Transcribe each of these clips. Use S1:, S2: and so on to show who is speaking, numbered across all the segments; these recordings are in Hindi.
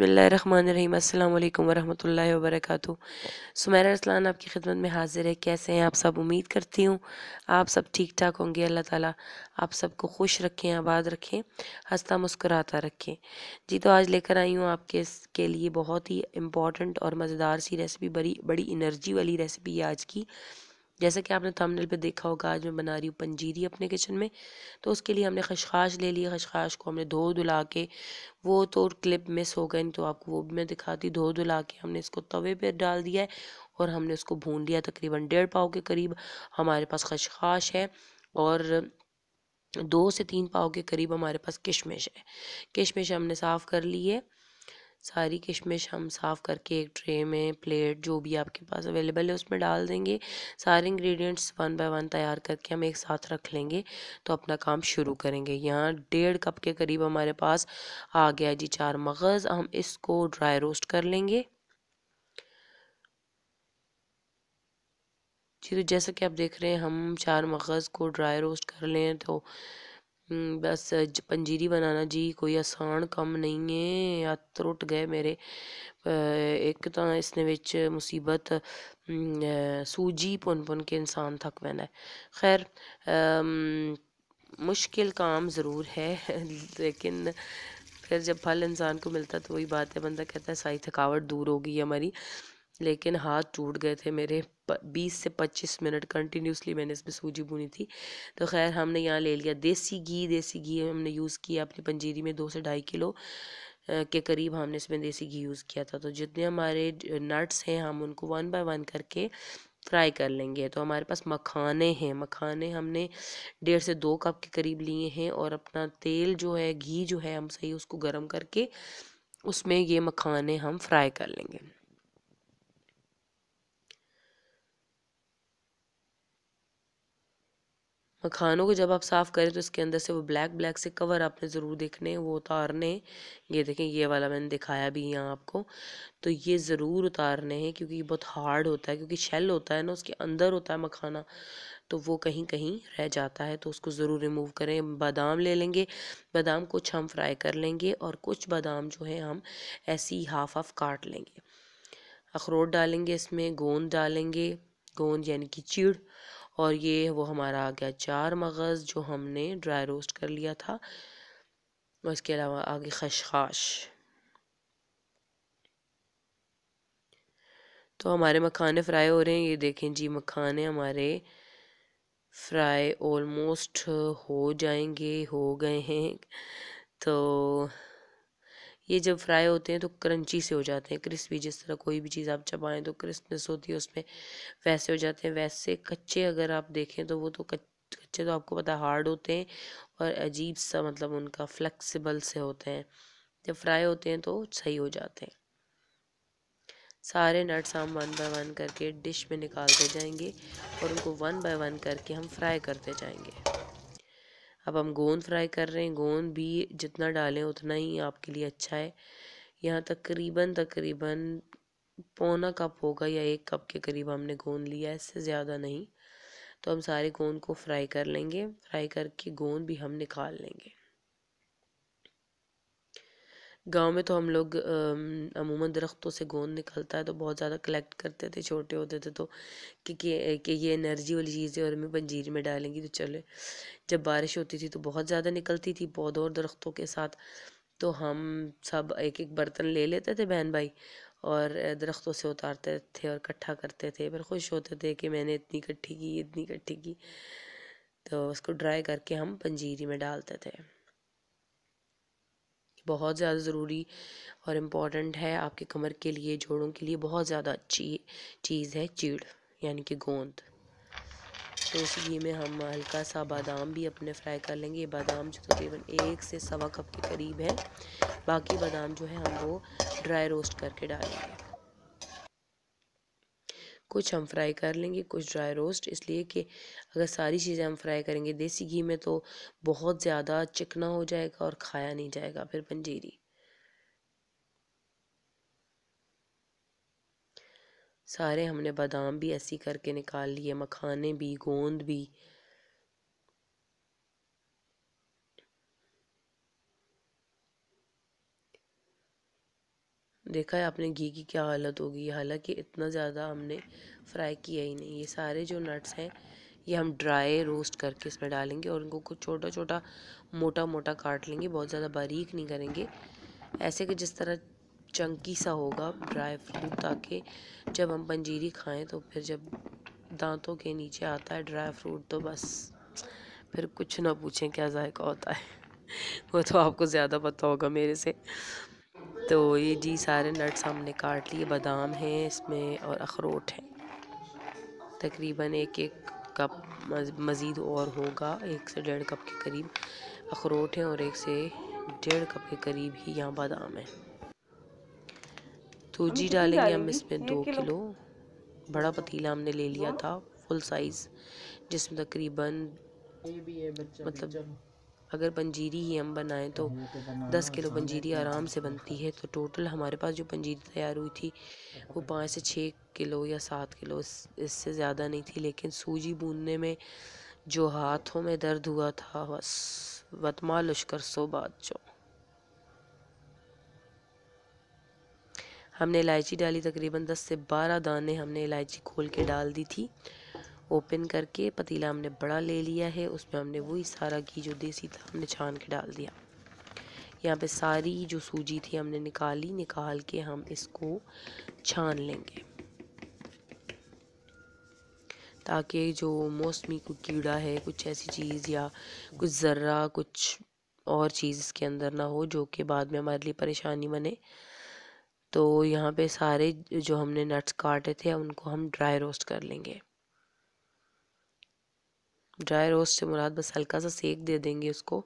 S1: बसमीम अल्लाम वरहमल वबरक सुमेरा रसलान आपकी खिदमत में हाज़िर है कैसे हैं आप सब उम्मीद करती हूँ आप सब ठीक ठाक होंगे अल्लाह ताला आप सबको खुश रखें आबाद रखें हंसता मुस्कुराता रखें जी तो आज लेकर आई हूँ आपके के लिए बहुत ही इम्पॉर्टेंट और मज़ेदार सी रेसिपी बड़ी बड़ी इनर्जी वाली रेसिपी है आज की जैसा कि आपने थंबनेल पे देखा होगा आज मैं बना रही हूँ पंजीरी अपने किचन में तो उसके लिए हमने खशखाश ले लिया खशखाश को हमने धो धुला के वो तो क्लिप मिस हो गई तो आपको वो भी मैं दिखाती धो धुला के हमने इसको तवे पे डाल दिया है और हमने उसको भून लिया तकरीबन डेढ़ पाव के करीब हमारे पास खशखाश है और दो से तीन पाव के करीब हमारे पास किशमिश है किशमिश हमने साफ़ कर ली है सारी किशमिश हम साफ़ करके एक ट्रे में प्लेट जो भी आपके पास अवेलेबल है उसमें डाल देंगे सारे इंग्रेडिएंट्स वन बाय वन तैयार करके हम एक साथ रख लेंगे तो अपना काम शुरू करेंगे यहाँ डेढ़ कप के करीब हमारे पास आ गया जी चार मगज़ हम इसको ड्राई रोस्ट कर लेंगे जी तो जैसा कि आप देख रहे हैं हम चार मगज़ को ड्राई रोस्ट कर लें तो हम्म, बस पंजीरी बनाना जी कोई आसान काम नहीं है हत्थ रुट गए मेरे एक तो इसने बिच मुसीबत हम्म, सूझी पुन पुन के इंसान थक पैदा है खैर मुश्किल काम ज़रूर है लेकिन फिर जब फल इंसान को मिलता है तो वही बात है बंदा कहता है सारी थकावट दूर होगी हमारी लेकिन हाथ टूट गए थे मेरे बीस से पच्चीस मिनट कंटिन्यूसली मैंने इसमें सूजी बुनी थी तो खैर हमने यहाँ ले लिया देसी घी देसी घी हमने यूज़ किया अपनी पंजीरी में दो से ढाई किलो के करीब हमने इसमें देसी घी यूज़ किया था तो जितने हमारे नट्स हैं हम उनको वन बाय वन करके फ्राई कर लेंगे तो हमारे पास मखाने हैं मखाने हमने डेढ़ से दो कप के करीब लिए हैं और अपना तेल जो है घी जो है हम सही उसको गर्म करके उसमें ये मखाने हम फ्राई कर लेंगे मखानों को जब आप साफ़ करें तो इसके अंदर से वो ब्लैक ब्लैक से कवर आपने ज़रूर देखने वो उतारने ये देखें ये वाला मैंने दिखाया भी यहाँ आपको तो ये ज़रूर उतारने हैं क्योंकि ये बहुत हार्ड होता है क्योंकि शेल होता है ना उसके अंदर होता है मखाना तो वो कहीं कहीं रह जाता है तो उसको ज़रूर रिमूव करें बादाम ले लेंगे बादाम कुछ हम फ्राई कर लेंगे और कुछ बादाम जो है हम ऐसे ही हाफ हाफ काट लेंगे अखरोट डालेंगे इसमें गोंद डालेंगे गोंद यानी कि चीड़ और ये वो हमारा आ गया चार मगज़ जो हमने ड्राई रोस्ट कर लिया था और इसके अलावा आगे खशखाश तो हमारे मखाने फ्राई हो रहे हैं ये देखें जी मखाने हमारे फ्राई ऑलमोस्ट हो जाएंगे हो गए हैं तो ये जब फ्राई होते हैं तो क्रंची से हो जाते हैं क्रिस्पी जिस तरह कोई भी चीज़ आप चबाएं तो क्रिस्पनेस होती है उसमें वैसे हो जाते हैं वैसे कच्चे अगर आप देखें तो वो तो कच्चे तो आपको पता हार्ड होते हैं और अजीब सा मतलब उनका फ्लेक्सिबल से होते हैं जब फ्राई होते हैं तो सही हो जाते हैं सारे नट्स हम वन बाय वन करके डिश में निकालते जाएंगे और उनको वन बाय वन करके हम फ्राई करते जाएंगे अब हम गोंद फ्राई कर रहे हैं गोंद भी जितना डालें उतना ही आपके लिए अच्छा है यहाँ तकरीबन तकरीबन पौना कप होगा या एक कप के करीब हमने गोंद लिया है इससे ज़्यादा नहीं तो हम सारे गोंद को फ्राई कर लेंगे फ्राई करके गोंद भी हम निकाल लेंगे गांव में तो हम लोग अमूमन दरख्तों से गोंद निकलता है तो बहुत ज़्यादा कलेक्ट करते थे छोटे होते थे तो कि कि ये एनर्जी वाली चीज़ है और हमें पंजीर में डालेंगी तो चले जब बारिश होती थी तो बहुत ज़्यादा निकलती थी पौधों और दरख्तों के साथ तो हम सब एक एक बर्तन ले लेते थे बहन भाई और दरख्तों से उतारते थे और इकट्ठा करते थे फिर खुश होते थे कि मैंने इतनी इकट्ठी की इतनी इकट्ठी की तो उसको ड्राई करके हम पंजीरी में डालते थे बहुत ज़्यादा ज़रूरी और इम्पॉर्टेंट है आपके कमर के लिए जोड़ों के लिए बहुत ज़्यादा अच्छी चीज़ है चीड़ यानी कि गोंद तो इस घी में हम हल्का सा बादाम भी अपने फ्राई कर लेंगे ये बादाम जो तो तकरीबन एक से सवा कप के करीब है बाकी बादाम जो है हम वो ड्राई रोस्ट करके डालेंगे कुछ हम फ्राई कर लेंगे कुछ ड्राई रोस्ट इसलिए कि अगर सारी चीज़ें हम फ्राई करेंगे देसी घी में तो बहुत ज़्यादा चिकना हो जाएगा और खाया नहीं जाएगा फिर पंजीरी सारे हमने बादाम भी ऐसी करके निकाल लिए मखाने भी गोंद भी देखा है आपने घी की क्या हालत होगी हालांकि इतना ज़्यादा हमने फ्राई किया ही नहीं ये सारे जो नट्स हैं ये हम ड्राई रोस्ट करके इसमें डालेंगे और इनको कुछ छोटा छोटा मोटा मोटा काट लेंगे बहुत ज़्यादा बारीक नहीं करेंगे ऐसे कि जिस तरह चंकी सा होगा ड्राई फ्रूट ताकि जब हम पंजीरी खाएं तो फिर जब दांतों के नीचे आता है ड्राई फ्रूट तो बस फिर कुछ ना पूछें क्या जायका होता है वो तो आपको ज़्यादा पता होगा मेरे से तो ये जी सारे नट्स हमने काट लिए बादाम हैं इसमें और अखरोट हैं तकरीबन एक एक कप मज़ीद और होगा एक से डेढ़ कप के करीब अखरोट हैं और एक से डेढ़ कप के करीब ही यहाँ बादाम है तो जी डालेंगे हम इसमें दो किलो बड़ा पतीला हमने ले लिया हाँ। था फुल साइज़ जिसमें तकरीबन मतलब अगर पंजीरी ही हम बनाएं तो, तो दस किलो पंजीरी आराम तो से बनती है तो टोटल हमारे पास जो पंजीरी तैयार हुई थी वो पाँच से छः किलो या सात किलो इससे ज़्यादा नहीं थी लेकिन सूजी बूनने में जो हाथों में दर्द हुआ था बस वतमा लश्कर सो जो हमने इलायची डाली तकरीबन दस से बारह दाने हमने इलायची खोल के डाल दी थी ओपन करके पतीला हमने बड़ा ले लिया है उसमें हमने वही सारा घी जो देसी था हमने छान के डाल दिया यहाँ पे सारी जो सूजी थी हमने निकाली निकाल के हम इसको छान लेंगे ताकि जो मौसमी कोई कीड़ा है कुछ ऐसी चीज़ या कुछ ज़र्रा कुछ और चीज़ इसके अंदर ना हो जो कि बाद में हमारे लिए परेशानी बने तो यहाँ पे सारे जो हमने नट्स काटे थे उनको हम ड्राई रोस्ट कर लेंगे ड्राई रोस्ट से मुराद बस हल्का सा सेक दे देंगे उसको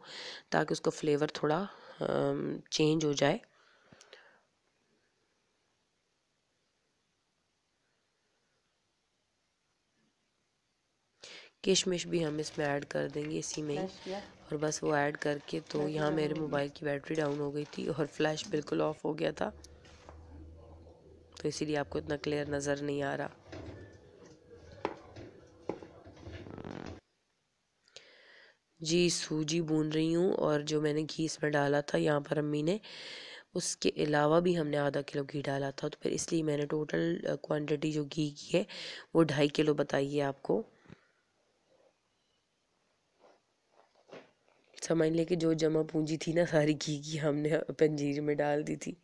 S1: ताकि उसका फ्लेवर थोड़ा चेंज हो जाए किशमिश भी हम इसमें ऐड कर देंगे इसी में ही और बस वो ऐड करके तो यहाँ मेरे मोबाइल की बैटरी डाउन हो गई थी और फ्लैश बिल्कुल ऑफ हो गया था तो इसीलिए आपको इतना क्लियर नज़र नहीं आ रहा जी सूजी बुन रही हूँ और जो मैंने घी इसमें डाला था यहाँ पर अम्मी ने उसके अलावा भी हमने आधा किलो घी डाला था तो फिर इसलिए मैंने टोटल क्वांटिटी जो घी की है वो ढाई किलो बताई है आपको समझ लें कि जो जमा पूंजी थी ना सारी घी की हमने पंजीर में डाल दी थी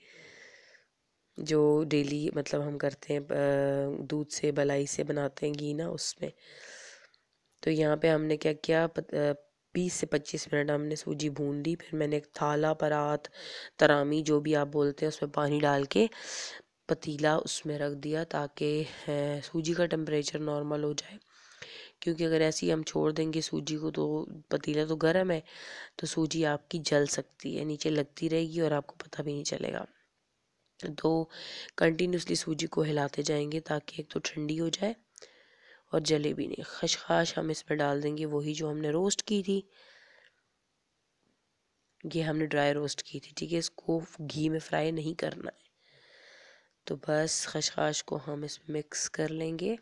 S1: जो डेली मतलब हम करते हैं दूध से बलाई से बनाते हैं घी ना उसमें तो यहाँ पे हमने क्या किया बीस से पच्चीस मिनट हमने सूजी भून ली फिर मैंने एक थाला परात तरामी जो भी आप बोलते हैं उसमें पानी डाल के पतीला उसमें रख दिया ताकि सूजी का टेम्परेचर नॉर्मल हो जाए क्योंकि अगर ऐसे ही हम छोड़ देंगे सूजी को तो पतीला तो गर्म है तो सूजी आपकी जल सकती है नीचे लगती रहेगी और आपको पता भी नहीं चलेगा तो कंटिन्यूसली सूजी को हिलाते जाएंगे ताकि एक तो ठंडी हो जाए और जलेबी नहीं खशखाश हम इसमें डाल देंगे वही जो हमने रोस्ट की थी ये हमने ड्राई रोस्ट की थी ठीक है इसको घी में फ्राई नहीं करना है तो बस खशखाश को हम इसमें मिक्स कर लेंगे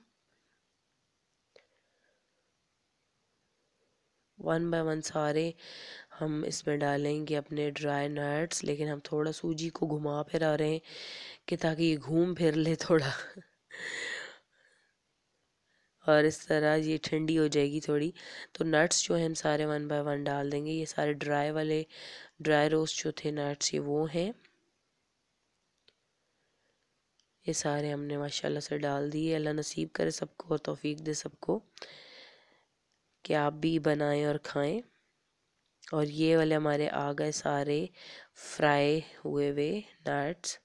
S1: वन बाय वन सारे हम इसमें डालेंगे अपने ड्राई नट्स लेकिन हम थोड़ा सूजी को घुमा फिरा रहे हैं कि ताकि ये घूम फिर ले थोड़ा और इस तरह ये ठंडी हो जाएगी थोड़ी तो नट्स जो हैं हम सारे वन बाय वन डाल देंगे ये सारे ड्राई वाले ड्राई रोस्ट जो थे नट्स ये वो हैं ये सारे हमने माशाल्लाह से डाल दिए अल्लाह नसीब करे सबको और तौफीक दे सबको कि आप भी बनाएं और खाएं और ये वाले हमारे आ गए सारे फ्राई हुए हुए नट्स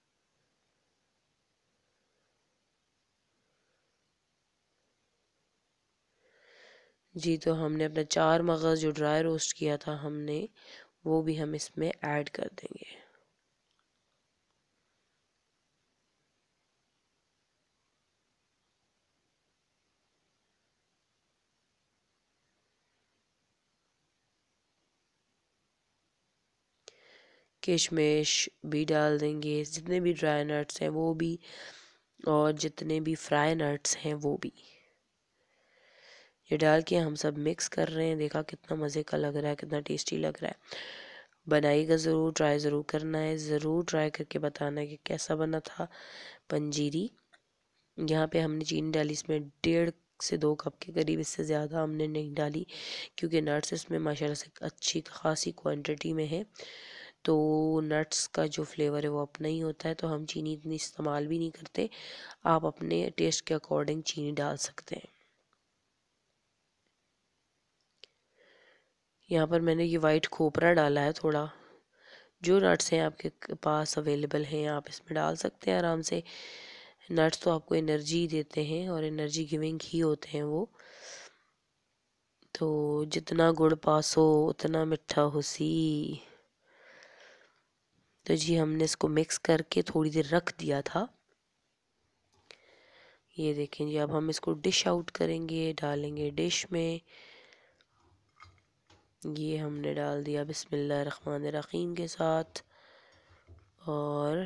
S1: जी तो हमने अपना चार मगज़ जो ड्राई रोस्ट किया था हमने वो भी हम इसमें ऐड कर देंगे किशमिश भी डाल देंगे जितने भी ड्राई नट्स हैं वो भी और जितने भी फ्राई नट्स हैं वो भी ये डाल के हम सब मिक्स कर रहे हैं देखा कितना मज़े का लग रहा है कितना टेस्टी लग रहा है बनाइएगा ज़रूर ट्राई ज़रूर करना है ज़रूर ट्राई करके बताना है कि कैसा बना था पंजीरी यहाँ पे हमने चीनी डाली इसमें डेढ़ से दो कप के करीब इससे ज़्यादा हमने नहीं डाली क्योंकि नट्स इसमें माशाल्लाह से अच्छी खासी क्वांटिटी में है तो नट्स का जो फ्लेवर है वो अपना ही होता है तो हम चीनी इतनी इस्तेमाल भी नहीं करते आप अपने टेस्ट के अकॉर्डिंग चीनी डाल सकते हैं यहाँ पर मैंने ये वाइट खोपरा डाला है थोड़ा जो नट्स हैं आपके पास अवेलेबल हैं आप इसमें डाल सकते हैं आराम से नट्स तो आपको एनर्जी देते हैं और एनर्जी गिविंग ही होते हैं वो तो जितना गुड़ पास हो उतना मिठा सी तो जी हमने इसको मिक्स करके थोड़ी देर रख दिया था ये देखें जी अब हम इसको डिश आउट करेंगे डालेंगे डिश में ये हमने डाल दिया बिसमिल्ल रहीम के साथ और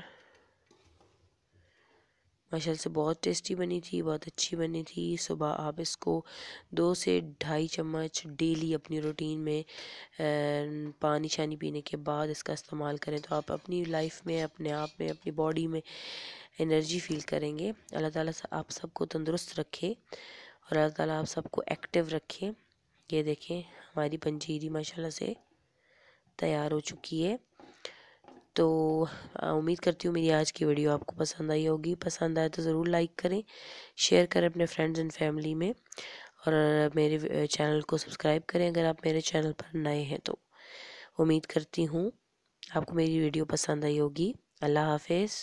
S1: माशा से बहुत टेस्टी बनी थी बहुत अच्छी बनी थी सुबह आप इसको दो से ढाई चम्मच डेली अपनी रूटीन में पानी शानी पीने के बाद इसका इस्तेमाल करें तो आप अपनी लाइफ में अपने आप में अपनी बॉडी में एनर्जी फील करेंगे अल्लाह ताला आप सबको तंदुरुस्त रखे और अल्लाह ताला आप सबको एक्टिव रखे ये देखें हमारी पंजीरी माशाल्लाह से तैयार हो चुकी है तो उम्मीद करती हूँ मेरी आज की वीडियो आपको पसंद आई होगी पसंद आए तो ज़रूर लाइक करें शेयर करें अपने फ्रेंड्स एंड फैमिली में और मेरे चैनल को सब्सक्राइब करें अगर आप मेरे चैनल पर नए हैं तो उम्मीद करती हूँ आपको मेरी वीडियो पसंद आई होगी अल्लाह हाफिज़